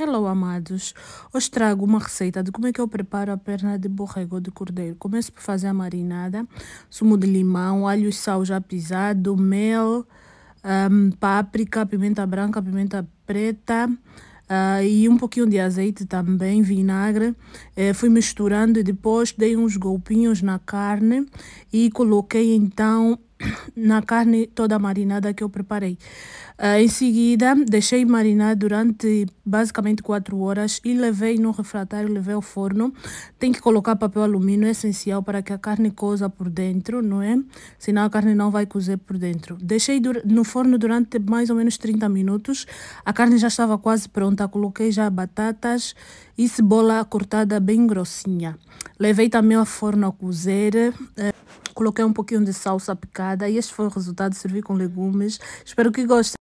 Hello, amados. Hoje trago uma receita de como é que eu preparo a perna de borrego de cordeiro. Começo por fazer a marinada, sumo de limão, alho e sal já pisado, mel, um, páprica, pimenta branca, pimenta preta uh, e um pouquinho de azeite também, vinagre. Uh, fui misturando e depois dei uns golpinhos na carne e coloquei então na carne toda marinada que eu preparei. Uh, em seguida, deixei marinar durante basicamente 4 horas e levei no refratário, levei ao forno. Tem que colocar papel alumínio, é essencial para que a carne coza por dentro, não é? Senão a carne não vai cozer por dentro. Deixei no forno durante mais ou menos 30 minutos. A carne já estava quase pronta, coloquei já batatas e cebola cortada bem grossinha. Levei também ao forno a cozer. Uh, Coloquei um pouquinho de salsa picada e este foi o resultado. Servi com legumes. Espero que gostem.